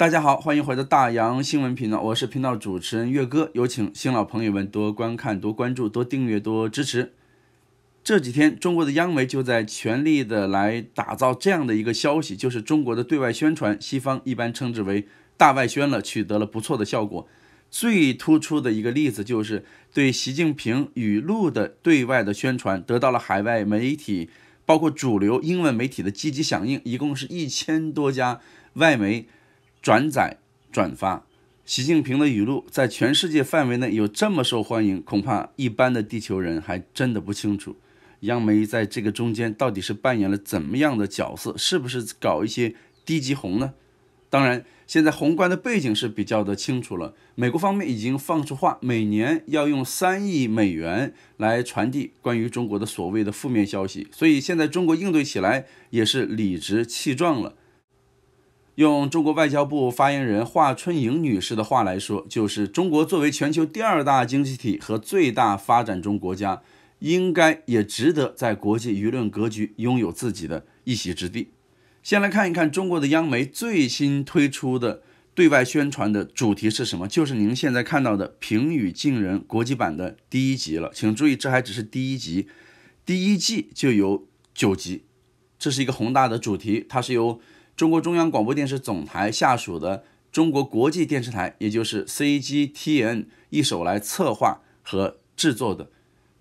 大家好，欢迎回到大洋新闻频道，我是频道主持人岳哥，有请新老朋友们多观看、多关注、多订阅、多支持。这几天，中国的央媒就在全力的来打造这样的一个消息，就是中国的对外宣传，西方一般称之为大外宣了，取得了不错的效果。最突出的一个例子就是对习近平语录的对外的宣传，得到了海外媒体，包括主流英文媒体的积极响应，一共是一千多家外媒。转载转发，习近平的语录在全世界范围内有这么受欢迎，恐怕一般的地球人还真的不清楚。央媒在这个中间到底是扮演了怎么样的角色？是不是搞一些低级红呢？当然，现在宏观的背景是比较的清楚了。美国方面已经放出话，每年要用三亿美元来传递关于中国的所谓的负面消息，所以现在中国应对起来也是理直气壮了。用中国外交部发言人华春莹女士的话来说，就是中国作为全球第二大经济体和最大发展中国家，应该也值得在国际舆论格局拥有自己的一席之地。先来看一看中国的央媒最新推出的对外宣传的主题是什么，就是您现在看到的《平语近人》国际版的第一集了。请注意，这还只是第一集，第一季就有九集，这是一个宏大的主题，它是由。中国中央广播电视总台下属的中国国际电视台，也就是 CGTN，一手来策划和制作的。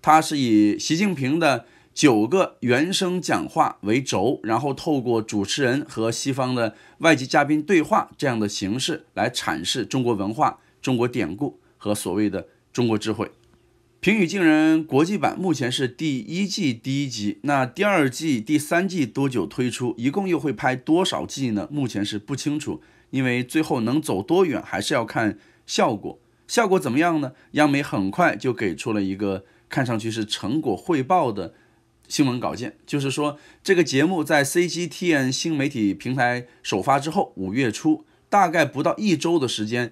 它是以习近平的九个原声讲话为轴，然后透过主持人和西方的外籍嘉宾对话这样的形式来阐释中国文化、中国典故和所谓的中国智慧。《平语静人》国际版目前是第一季第一集，那第二季、第三季多久推出？一共又会拍多少季呢？目前是不清楚，因为最后能走多远还是要看效果。效果怎么样呢？央媒很快就给出了一个看上去是成果汇报的新闻稿件，就是说这个节目在 CGTN 新媒体平台首发之后，五月初大概不到一周的时间。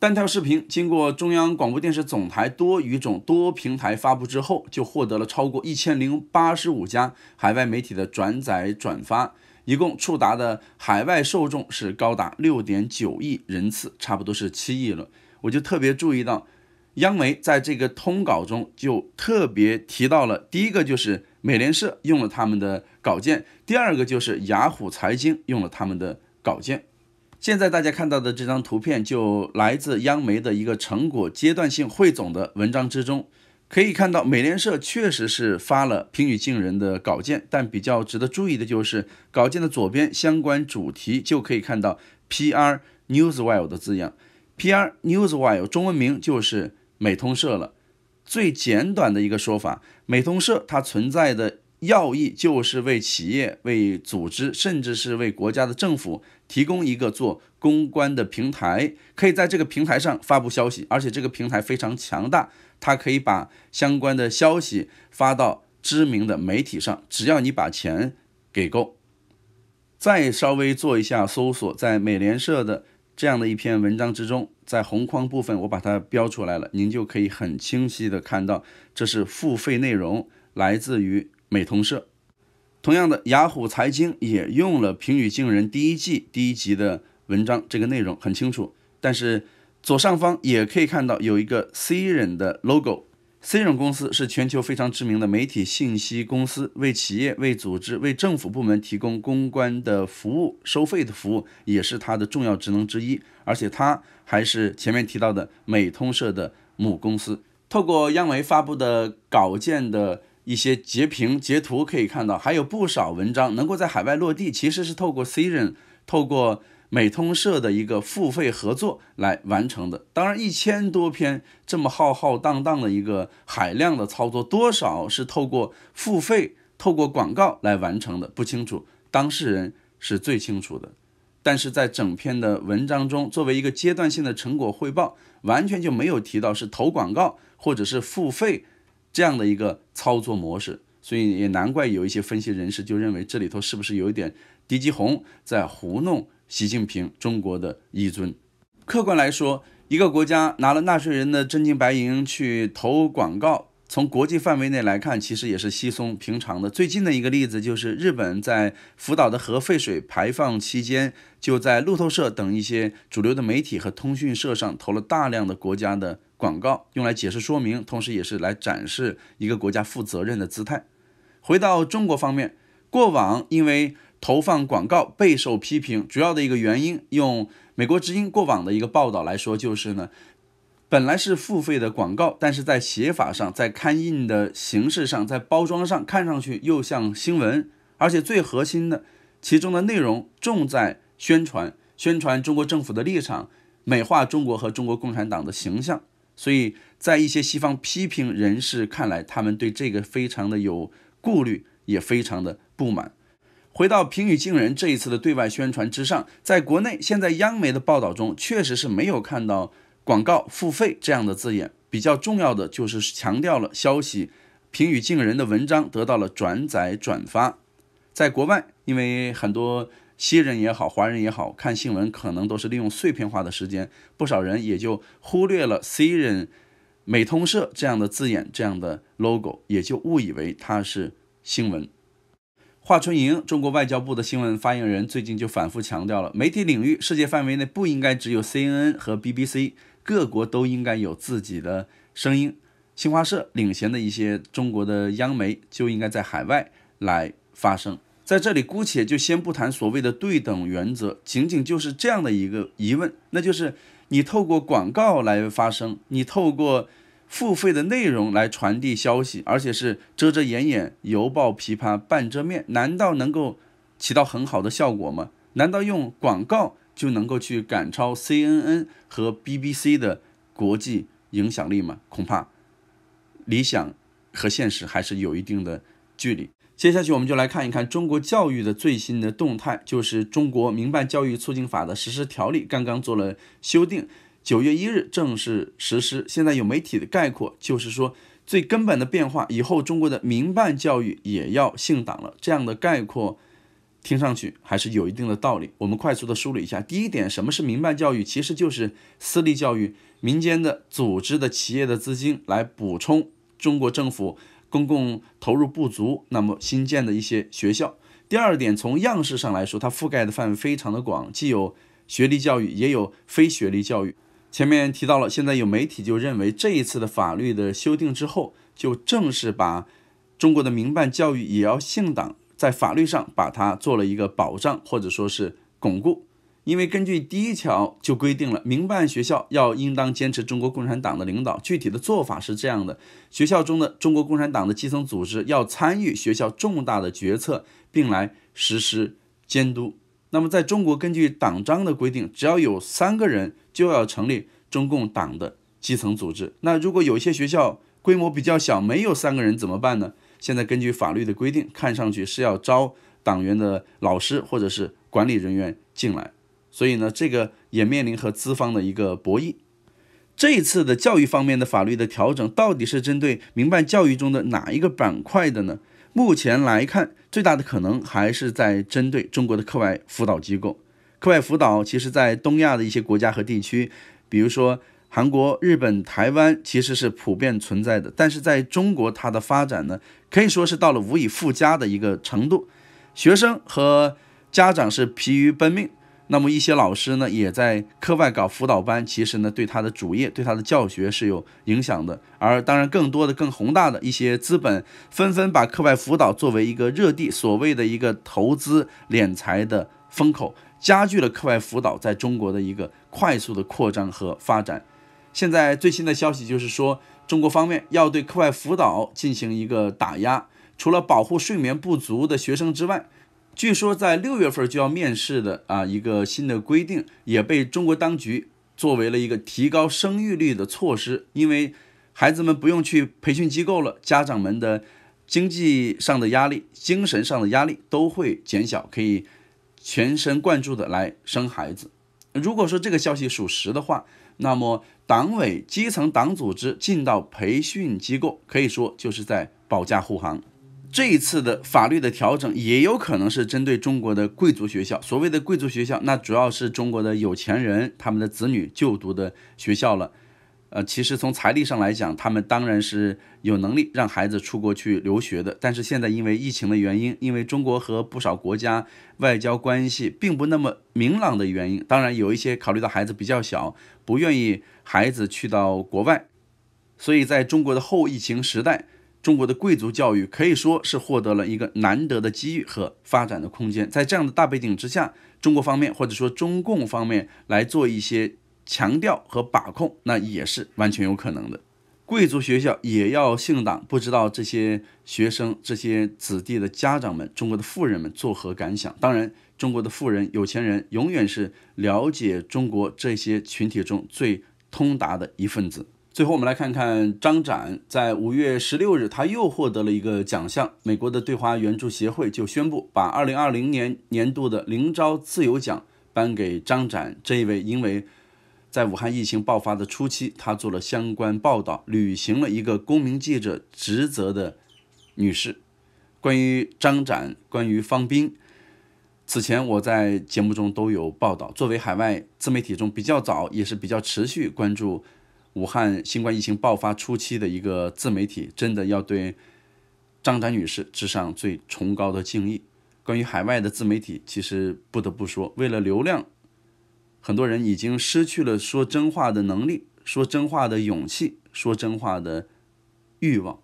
单条视频经过中央广播电视总台多语种多平台发布之后，就获得了超过一千零八十五家海外媒体的转载转发，一共触达的海外受众是高达六点九亿人次，差不多是七亿了。我就特别注意到，央媒在这个通稿中就特别提到了，第一个就是美联社用了他们的稿件，第二个就是雅虎财经用了他们的稿件。现在大家看到的这张图片就来自央媒的一个成果阶段性汇总的文章之中，可以看到美联社确实是发了平语近人的稿件，但比较值得注意的就是稿件的左边相关主题就可以看到 PR NewsWire 的字样，PR NewsWire 中文名就是美通社了。最简短的一个说法，美通社它存在的。要义就是为企业、为组织，甚至是为国家的政府提供一个做公关的平台，可以在这个平台上发布消息，而且这个平台非常强大，它可以把相关的消息发到知名的媒体上，只要你把钱给够，再稍微做一下搜索，在美联社的这样的一篇文章之中，在红框部分我把它标出来了，您就可以很清晰的看到，这是付费内容，来自于。美通社，同样的，雅虎财经也用了《平语近人》第一季第一集的文章，这个内容很清楚。但是左上方也可以看到有一个 C 人的 logo，C 人公司是全球非常知名的媒体信息公司，为企业、为组织、为政府部门提供公关的服务，收费的服务也是它的重要职能之一。而且它还是前面提到的美通社的母公司。透过央媒发布的稿件的。一些截屏、截图可以看到，还有不少文章能够在海外落地，其实是透过 Season、透过美通社的一个付费合作来完成的。当然，一千多篇这么浩浩荡荡的一个海量的操作，多少是透过付费、透过广告来完成的，不清楚，当事人是最清楚的。但是在整篇的文章中，作为一个阶段性的成果汇报，完全就没有提到是投广告或者是付费。这样的一个操作模式，所以也难怪有一些分析人士就认为这里头是不是有一点低级红在糊弄习近平、中国的一尊。客观来说，一个国家拿了纳税人的真金白银去投广告，从国际范围内来看，其实也是稀松平常的。最近的一个例子就是日本在福岛的核废水排放期间，就在路透社等一些主流的媒体和通讯社上投了大量的国家的。广告用来解释说明，同时也是来展示一个国家负责任的姿态。回到中国方面，过往因为投放广告备受批评，主要的一个原因，用美国之音过往的一个报道来说，就是呢，本来是付费的广告，但是在写法上、在刊印的形式上、在包装上，看上去又像新闻，而且最核心的其中的内容重在宣传，宣传中国政府的立场，美化中国和中国共产党的形象。所以在一些西方批评人士看来，他们对这个非常的有顾虑，也非常的不满。回到《平语近人》这一次的对外宣传之上，在国内现在央媒的报道中，确实是没有看到“广告付费”这样的字眼。比较重要的就是强调了消息，《平语近人》的文章得到了转载转发。在国外，因为很多。西人也好，华人也好看新闻，可能都是利用碎片化的时间，不少人也就忽略了 C N N、美通社这样的字眼、这样的 logo，也就误以为它是新闻。华春莹，中国外交部的新闻发言人最近就反复强调了，媒体领域世界范围内不应该只有 C N N 和 B B C，各国都应该有自己的声音。新华社领衔的一些中国的央媒就应该在海外来发声。在这里，姑且就先不谈所谓的对等原则，仅仅就是这样的一个疑问，那就是你透过广告来发声，你透过付费的内容来传递消息，而且是遮遮掩掩、犹抱琵琶、半遮面，难道能够起到很好的效果吗？难道用广告就能够去赶超 C N N 和 B B C 的国际影响力吗？恐怕理想和现实还是有一定的距离。接下去我们就来看一看中国教育的最新的动态，就是《中国民办教育促进法》的实施条例刚刚做了修订，九月一日正式实施。现在有媒体的概括就是说，最根本的变化以后中国的民办教育也要姓党了。这样的概括听上去还是有一定的道理。我们快速的梳理一下：第一点，什么是民办教育？其实就是私立教育，民间的、组织的、企业的资金来补充中国政府。公共投入不足，那么新建的一些学校。第二点，从样式上来说，它覆盖的范围非常的广，既有学历教育，也有非学历教育。前面提到了，现在有媒体就认为，这一次的法律的修订之后，就正式把中国的民办教育也要姓党，在法律上把它做了一个保障，或者说是巩固。因为根据第一条就规定了，民办学校要应当坚持中国共产党的领导。具体的做法是这样的：学校中的中国共产党的基层组织要参与学校重大的决策，并来实施监督。那么在中国，根据党章的规定，只要有三个人就要成立中共党的基层组织。那如果有些学校规模比较小，没有三个人怎么办呢？现在根据法律的规定，看上去是要招党员的老师或者是管理人员进来。所以呢，这个也面临和资方的一个博弈。这一次的教育方面的法律的调整，到底是针对民办教育中的哪一个板块的呢？目前来看，最大的可能还是在针对中国的课外辅导机构。课外辅导其实在东亚的一些国家和地区，比如说韩国、日本、台湾，其实是普遍存在的。但是在中国，它的发展呢，可以说是到了无以复加的一个程度，学生和家长是疲于奔命。那么一些老师呢，也在课外搞辅导班，其实呢，对他的主业，对他的教学是有影响的。而当然，更多的、更宏大的一些资本，纷纷把课外辅导作为一个热地，所谓的一个投资敛财的风口，加剧了课外辅导在中国的一个快速的扩张和发展。现在最新的消息就是说，中国方面要对课外辅导进行一个打压，除了保护睡眠不足的学生之外。据说在六月份就要面试的啊，一个新的规定也被中国当局作为了一个提高生育率的措施，因为孩子们不用去培训机构了，家长们的经济上的压力、精神上的压力都会减小，可以全神贯注的来生孩子。如果说这个消息属实的话，那么党委基层党组织进到培训机构，可以说就是在保驾护航。这一次的法律的调整也有可能是针对中国的贵族学校，所谓的贵族学校，那主要是中国的有钱人他们的子女就读的学校了。呃，其实从财力上来讲，他们当然是有能力让孩子出国去留学的，但是现在因为疫情的原因，因为中国和不少国家外交关系并不那么明朗的原因，当然有一些考虑到孩子比较小，不愿意孩子去到国外，所以在中国的后疫情时代。中国的贵族教育可以说是获得了一个难得的机遇和发展的空间。在这样的大背景之下，中国方面或者说中共方面来做一些强调和把控，那也是完全有可能的。贵族学校也要姓党，不知道这些学生、这些子弟的家长们、中国的富人们作何感想？当然，中国的富人、有钱人永远是了解中国这些群体中最通达的一份子。最后，我们来看看张展在五月十六日，他又获得了一个奖项。美国的对华援助协会就宣布，把二零二零年年度的“零招自由奖”颁给张展这一位，因为在武汉疫情爆发的初期，他做了相关报道，履行了一个公民记者职责的女士。关于张展，关于方斌。此前我在节目中都有报道。作为海外自媒体中比较早，也是比较持续关注。武汉新冠疫情爆发初期的一个自媒体，真的要对张展女士致上最崇高的敬意。关于海外的自媒体，其实不得不说，为了流量，很多人已经失去了说真话的能力、说真话的勇气、说真话的欲望。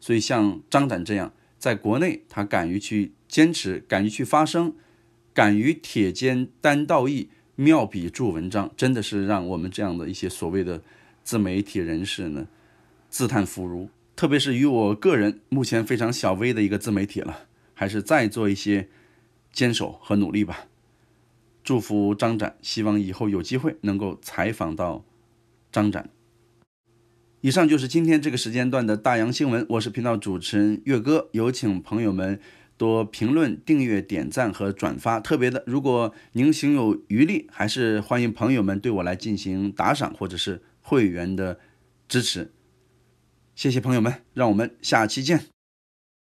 所以，像张展这样在国内，他敢于去坚持、敢于去发声、敢于铁肩担道义、妙笔著文章，真的是让我们这样的一些所谓的。自媒体人士呢，自叹弗如，特别是与我个人目前非常小微的一个自媒体了，还是再做一些坚守和努力吧。祝福张展，希望以后有机会能够采访到张展。以上就是今天这个时间段的大洋新闻，我是频道主持人岳哥，有请朋友们多评论、订阅、点赞和转发。特别的，如果您行有余力，还是欢迎朋友们对我来进行打赏或者是。会员的支持，谢谢朋友们，让我们下期见。